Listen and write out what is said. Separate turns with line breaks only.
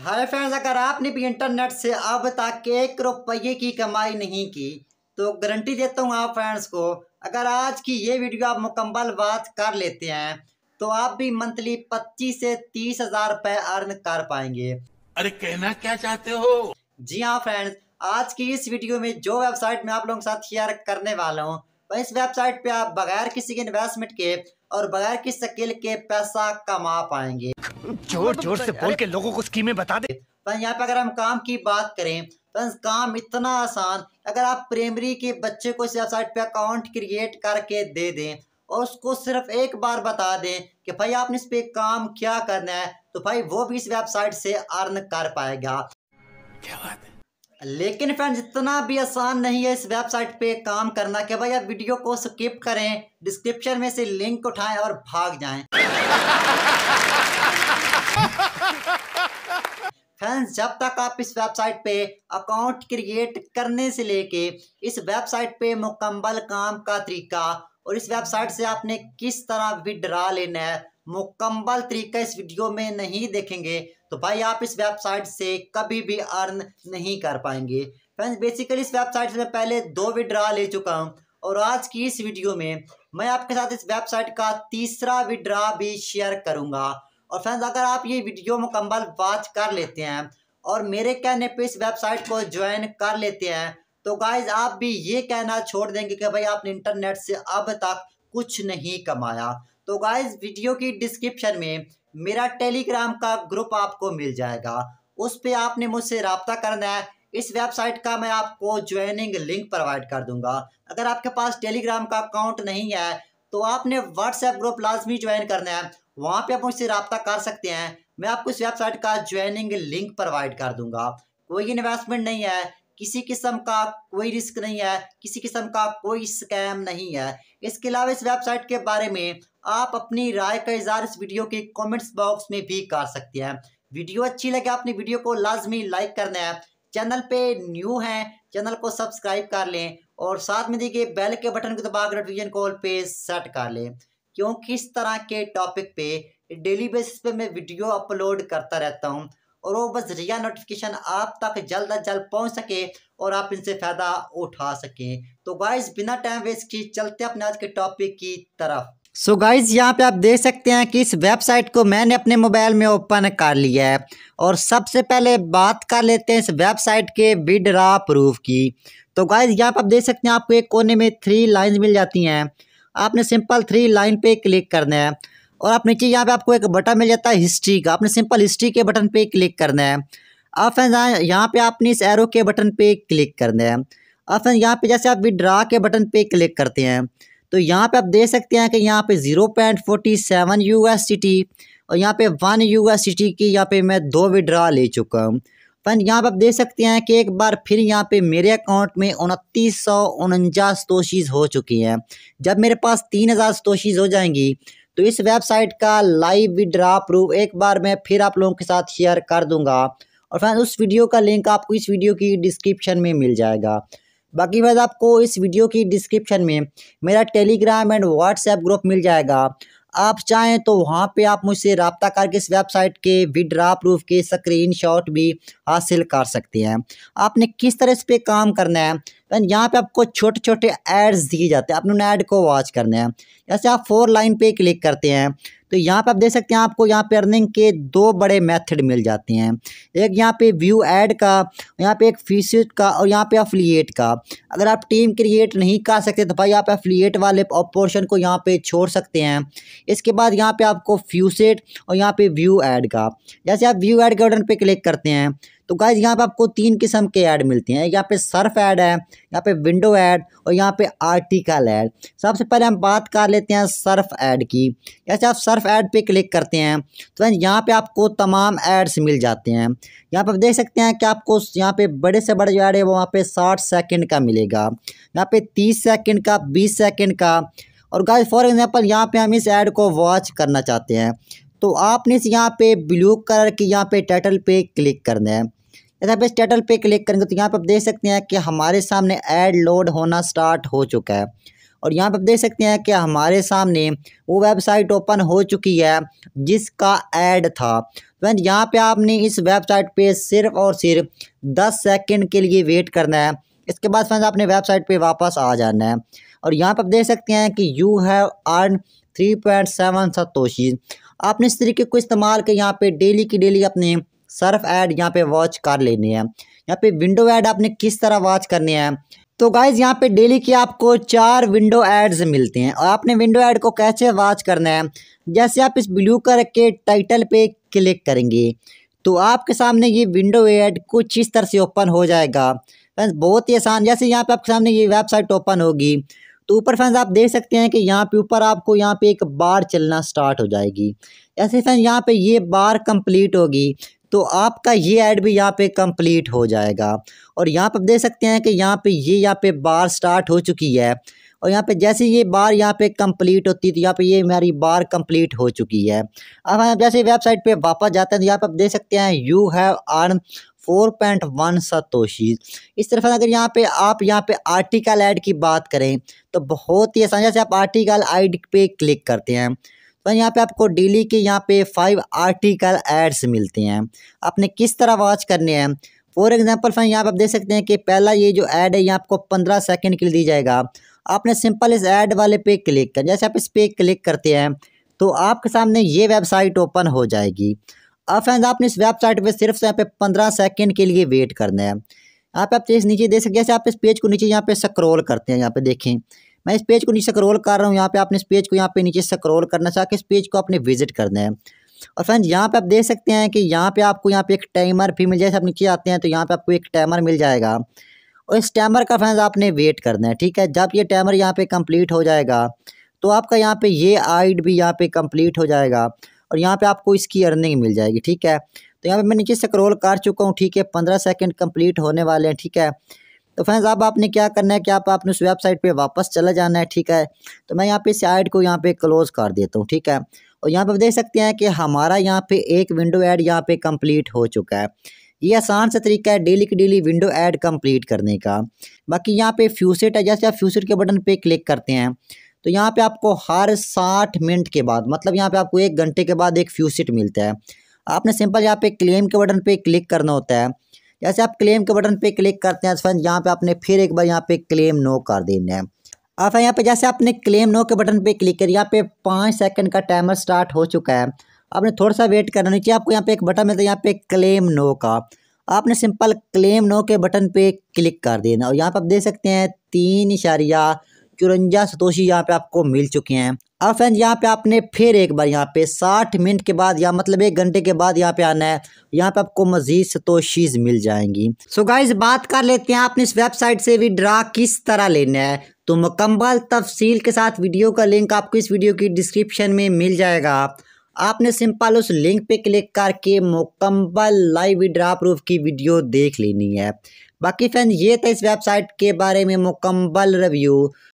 hi friends अगर आपने भी इंटरनेट से अब तक एक रुपये की कमाई नहीं की तो गारंटी देता हूँ आप फ्रेंड्स को अगर आज की ये वीडियो आप मुकम्मल बात कर लेते हैं तो आप भी मंथली पच्चीस से तीस हजार रुपए अर्न कर पाएंगे अरे कहना क्या चाहते हो जी हाँ फ्रेंड्स आज की इस वीडियो में जो वेबसाइट में आप लोगों के साथ शेयर करने वाला हूँ और इस वेबसाइट पे आप बगैर किसी के इन्वेस्टमेंट के और बगैर किसी स्किल के पैसा कमा पाएंगे जोर जोर से बोल के लोगों को स्कीमें बता दे यहाँ पे अगर हम काम की बात करें तो काम इतना आसान अगर आप प्राइमरी के बच्चे को इस वेबसाइट पे अकाउंट क्रिएट करके दे दें और उसको सिर्फ एक बार बता दें कि भाई आपने इस पे काम क्या करना है तो भाई वो भी इस वेबसाइट से अर्न कर पाएगा क्या बात है लेकिन फ्रेंड्स इतना भी आसान नहीं है इस वेबसाइट पे काम करना कि भाई आप वीडियो को स्किप करें डिस्क्रिप्शन में से लिंक उठाएं और भाग जाएं फ्रेंड्स जब तक आप इस वेबसाइट पे अकाउंट क्रिएट करने से लेके इस वेबसाइट पे मुकम्मल काम का तरीका और इस वेबसाइट से आपने किस तरह विड्रा लेना है मुकम्मल तरीके इस वीडियो में नहीं देखेंगे तो भाई आप इस वेबसाइट से कभी भी अर्न नहीं कर पाएंगे फ्रेंड्स बेसिकली इस वेबसाइट से मैं पहले दो विड्रा ले चुका हूँ और आज की इस वीडियो में मैं आपके साथ इस वेबसाइट का तीसरा विड्रा भी शेयर करूँगा और फ्रेंड्स अगर आप ये वीडियो मुकम्मल वाच कर लेते हैं और मेरे कहने पर इस वेबसाइट को ज्वाइन कर लेते हैं तो गाइज आप भी ये कहना छोड़ देंगे कि भाई आपने इंटरनेट से अब तक कुछ नहीं कमाया तो गाइज वीडियो की डिस्क्रिप्शन में मेरा टेलीग्राम का ग्रुप आपको मिल जाएगा उस पर आपने मुझसे रबता करना है इस वेबसाइट का मैं आपको ज्वाइनिंग लिंक प्रोवाइड कर दूंगा अगर आपके पास टेलीग्राम का अकाउंट नहीं है तो आपने व्हाट्सएप ग्रुप लाजमी ज्वाइन करना है वहाँ पे आप मुझसे रबता कर सकते हैं मैं आपको इस वेबसाइट का ज्वाइनिंग लिंक प्रोवाइड कर दूंगा कोई इन्वेस्टमेंट नहीं है किसी किस्म का कोई रिस्क नहीं है किसी किस्म का कोई स्कैम नहीं है इसके अलावा इस वेबसाइट के बारे में आप अपनी राय का इजहार इस वीडियो के कमेंट्स बॉक्स में भी कर सकते हैं वीडियो अच्छी लगे आपने वीडियो को लाजमी लाइक करना है चैनल पे न्यू हैं चैनल को सब्सक्राइब कर लें और साथ में देखिए बेल के बटन को दबाकर नोटिफिकेशन कॉल पे सेट कर लें क्योंकि इस तरह के टॉपिक पे डेली बेसिस पे मैं वीडियो अपलोड करता रहता हूँ और वो बस रिया नोटिफिकेशन आप तक जल्द अज जल्द पहुंच सके और आप इनसे फ़ायदा उठा सकें तो गाइज बिना टाइम वेस्ट किए चलते अपने आज के टॉपिक की तरफ सो गाइज यहाँ पे आप देख सकते हैं कि इस वेबसाइट को मैंने अपने मोबाइल में ओपन कर लिया है और सबसे पहले बात कर लेते हैं इस वेबसाइट के विड्रा प्रूफ की तो गाइज यहाँ पे आप देख सकते हैं आपको एक कोने में थ्री लाइंस मिल जाती हैं आपने सिंपल थ्री लाइन पे क्लिक करना है और आप नीचे यहाँ पे आपको एक बटन मिल जाता है हिस्ट्री का आपने सिंपल हिस्ट्री के बटन पे क्लिक करना है अब फ्रेंड यहाँ पे आपने इस एरो के बटन पे क्लिक करना है अब फ्रेंड यहाँ पे जैसे आप विड्रा के बटन पे क्लिक करते हैं तो यहाँ पे आप देख सकते हैं कि यहाँ पे zero point forty seven U S C T और यहाँ पे one U S C T की यहाँ पे मैं दो विड्रा ले चुका हूँ फ्रेंड यहाँ पे आप देख सकते हैं कि एक बार फिर यहाँ पे मेरे अकाउंट में उनतीस सौ उनचास तोशीज़ हो चुकी हैं जब मेरे पास तीन हज़ार तोशीज़ हो जाएंगी तो इस वेबसाइट का लाइव विड्रा प्रूफ एक बार मैं फिर आप लोगों के साथ शेयर कर दूंगा और फ्रेंड्स उस वीडियो का लिंक आपको इस वीडियो की डिस्क्रिप्शन में मिल जाएगा बाकी बात आपको इस वीडियो की डिस्क्रिप्शन में मेरा टेलीग्राम एंड व्हाट्सएप ग्रुप मिल जाएगा आप चाहें तो वहाँ पे आप मुझसे रबता करके इस वेबसाइट के विड्रा प्रूफ के स्क्रीन शॉट भी हासिल कर सकते हैं आपने किस तरह इस पर काम करना है देन यहाँ पे आपको छोटे छोटे एड्स दिए जाते हैं आपने उन ऐड को वॉच करने हैं जैसे आप फोर लाइन पे क्लिक करते हैं तो यहाँ पे आप देख सकते हैं आपको यहाँ पे अर्निंग के दो बड़े मेथड मिल जाते हैं एक यहाँ पे व्यू ऐड का यहाँ पे एक फीस का और यहाँ पे अफिलिएट का अगर आप टीम क्रिएट नहीं कर सकते तो भाई आप अफिलिएट वाले पोर्शन को यहाँ पे छोड़ सकते हैं इसके बाद यहाँ पे आपको फ्यूसेट और यहाँ पे व्यू ऐड का जैसे आप व्यू ऐड के बटन पे क्लिक करते हैं तो गाइज यहाँ पे आपको तीन किस्म के ऐड मिलते हैं यहाँ पे सर्फ ऐड है यहाँ पे विंडो ऐड और यहाँ पे आर्टिकल ऐड सबसे पहले हम बात कर लेते हैं सर्फ ऐड की जैसे आप सर्फ सिर्फ ऐड पे क्लिक करते हैं तो यहाँ पे आपको तमाम एड्स मिल जाते हैं यहाँ पे आप देख सकते हैं कि आपको यहाँ पे बड़े से बड़े जो ऐड है वो वहाँ पे 60 सेकंड का मिलेगा यहाँ पे 30 सेकंड का 20 सेकंड का और गाइस फॉर एग्जांपल यहाँ पे हम इस ऐड को वॉच करना चाहते हैं तो आपने इस यहाँ पर ब्लू कलर की यहाँ पर टाइटल पर क्लिक करना है जैसे आप इस टाइटल पर क्लिक करेंगे तो यहाँ पर आप देख सकते हैं कि हमारे सामने ऐड लोड होना स्टार्ट हो चुका है और यहाँ पर आप देख सकते हैं कि हमारे सामने वो वेबसाइट ओपन हो चुकी है जिसका ऐड था फ्रेंड यहाँ पे आपने इस वेबसाइट पे सिर्फ और सिर्फ दस सेकंड के लिए वेट करना है इसके बाद फ्रेंड आपने वेबसाइट पे वापस आ जाना है और यहाँ पर आप देख सकते हैं कि you have earn three point seven satoshis आपने इस तरीके को इस्तेमाल कर यहाँ पे डेली की डेली अपने सर्फ ऐड यहाँ पे वॉच कर लेने हैं यहाँ पे विंडो ऐड आपने किस तरह वॉच करने हैं तो गाइज़ यहाँ पे डेली की आपको चार विंडो एड्स मिलते हैं और आपने विंडो एड को कैसे वॉच करना है जैसे आप इस ब्लू कलर के टाइटल पे क्लिक करेंगे तो आपके सामने ये विंडो एड कुछ इस तरह से ओपन हो जाएगा फ्रेंड्स बहुत ही आसान जैसे यहाँ पे आपके सामने ये वेबसाइट ओपन होगी तो ऊपर फ्रेंड्स आप देख सकते हैं कि यहाँ पे ऊपर आपको यहाँ पे एक बार चलना स्टार्ट हो जाएगी ऐसे फ्रेंड्स यहाँ पे ये बार कंप्लीट होगी तो आपका ये ऐड भी यहाँ पे कंप्लीट हो जाएगा और यहाँ पर देख सकते हैं कि यहाँ पे ये यहाँ पे बार स्टार्ट हो चुकी है और यहाँ पे जैसे ये बार यहाँ पे कंप्लीट होती है तो यहाँ पे ये हमारी बार कंप्लीट हो चुकी है अब हम जैसे वेबसाइट पे वापस जाते हैं तो यहाँ पे आप देख सकते हैं you have earn four point one satoshis इस तरफ अगर यहाँ पे आप यहाँ पे आर्टिकल ऐड की बात करें तो बहुत ही आसानी जैसे आप आर्टिकल आई पे क्लिक करते हैं तो यहाँ पे आपको डेली के यहाँ पे फाइव आर्टिकल एड्स मिलते हैं आपने किस तरह वॉच करने हैं फॉर एग्जाम्पल फ्रेंड यहाँ पे आप देख सकते हैं कि पहला ये जो ऐड है ये आपको पंद्रह सेकेंड के लिए दी जाएगा आपने सिंपल इस ऐड वाले पे क्लिक कर जैसे आप इस पे क्लिक करते हैं तो आपके सामने ये वेबसाइट ओपन हो जाएगी अब फ्रेंड आपने इस वेबसाइट पर सिर्फ यहाँ पे पंद्रह सेकेंड के लिए वेट करना है यहाँ पे आप नीचे देख सकते जैसे आप इस पेज को नीचे यहाँ पे स्क्रॉल करते हैं यहाँ पे देखें मैं इस पेज को नीचे स्क्रॉल कर रहा हूँ यहाँ पे आपने इस पेज को यहाँ पे नीचे स्क्रॉल करना चाहिए इस पेज को आपने विजिट करना है और फ्रेंड्स यहाँ पे आप देख सकते हैं कि यहाँ पे आपको यहाँ पे एक टाइमर भी मिल जाएगा आप नीचे आते हैं तो यहाँ पे आपको एक टाइमर मिल जाएगा और इस टाइमर का फ्रेंड्स आपने वेट करना है ठीक है जब ये टाइमर यहाँ पे कंप्लीट हो जाएगा तो आपका यहाँ पे ये आइड भी यहाँ पे कंप्लीट हो जाएगा और यहाँ पे आपको इसकी अर्निंग मिल जाएगी ठीक है तो यहाँ पर मैं नीचे क्रोल कर चुका हूँ ठीक है पंद्रह सेकेंड कम्प्लीट होने वाले हैं ठीक है तो फ्रेंड्स अब आपने क्या करना है कि आप आपने उस वेबसाइट पे वापस चला जाना है ठीक है तो मैं यहाँ पे इस ऐड को यहाँ पे क्लोज़ कर देता हूँ ठीक है और यहाँ पे आप देख सकते हैं कि हमारा यहाँ पे एक विंडो ऐड यहाँ पे कंप्लीट हो चुका है ये आसान सा तरीका है डेली की डेली विंडो ऐड कंप्लीट करने का बाकी यहाँ पे फ्यूसेट है जैसे आप फ्यूसेट के बटन पे क्लिक करते हैं तो यहाँ पे आपको हर साठ मिनट के बाद मतलब यहाँ पे आपको एक घंटे के बाद एक फ्यूसेट मिलता है आपने सिंपल यहाँ पे क्लेम के बटन पे क्लिक करना होता है जैसे आप क्लेम के बटन पे क्लिक करते हैं फ्रेंड यहाँ पे आपने फिर एक बार यहाँ पे क्लेम नो कर देना है अब फ्रेंड यहाँ पे जैसे आपने क्लेम नो के बटन पे क्लिक कर यहाँ पे पाँच सेकंड का टाइमर स्टार्ट हो चुका है आपने थोड़ा सा वेट करना नीचे आपको यहाँ पे एक बटन मिलता है यहाँ पे क्लेम नो का आपने सिंपल क्लेम नो के बटन पे क्लिक कर देना और यहाँ पर आप देख सकते हैं तीन इशारिया चुरंजा सतोशी यहाँ पे आपको मिल चुके हैं अब फ्रेंड यहाँ पे आपने फिर एक बार यहाँ पे साठ मिनट के बाद या मतलब एक घंटे के बाद यहाँ पे आना है यहाँ पे आपको मजीद सतोशीज मिल जाएंगी सो so गाइज बात कर लेते हैं आपने इस वेबसाइट से भी ड्रा किस तरह लेना है तो मुकम्मल तफसील के साथ वीडियो का लिंक आपको इस वीडियो की डिस्क्रिप्शन में मिल जाएगा आपने सिंपल उस लिंक पे क्लिक करके मुकम्मल लाइव विड्रा प्रूफ की वीडियो देख लेनी है बाकी फ्रेंड ये था इस वेबसाइट के बारे में मुकम्मल रिव्यू